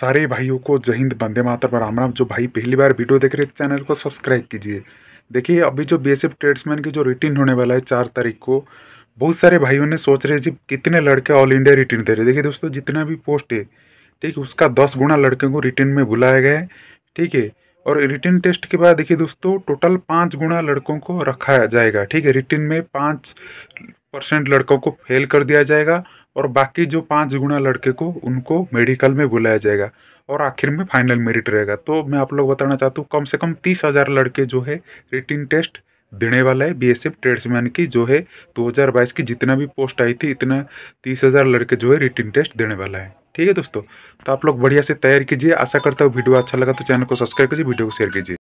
सारे भाइयों को जय हिंद बंदे पर राम राम जो भाई पहली बार वीडियो देख रहे हैं चैनल को सब्सक्राइब कीजिए देखिए अभी जो बी एस एफ ट्रेड्समैन की जो रिटर्न होने वाला है चार तारीख को बहुत सारे भाइयों ने सोच रहे जी कितने लड़के ऑल इंडिया रिटर्न दे रहे देखिए दोस्तों जितना भी पोस्ट है ठीक उसका दस गुना लड़के को रिटर्न में बुलाया गया है ठीक है और रिटर्न टेस्ट के बाद देखिए दोस्तों टोटल पाँच गुना लड़कों को रखा जाएगा ठीक है रिटिन में पाँच परसेंट लड़कों को फेल कर दिया जाएगा और बाकी जो पाँच गुना लड़के को उनको मेडिकल में बुलाया जाएगा और आखिर में फाइनल मेरिट रहेगा तो मैं आप लोग बताना चाहता हूँ कम से कम तीस हज़ार लड़के जो है रिटिन टेस्ट देने वाला है बी एस एफ ट्रेड्समैन की जो है 2022 की जितना भी पोस्ट आई थी इतना तीस हज़ार लड़के जो है रिटिन टेस्ट देने वाला है ठीक है दोस्तों तो आप लोग बढ़िया से तैयार कीजिए आशा करता हूँ वीडियो अच्छा लगा तो चैनल को सब्सक्राइब कीजिए वीडियो को शेयर कीजिए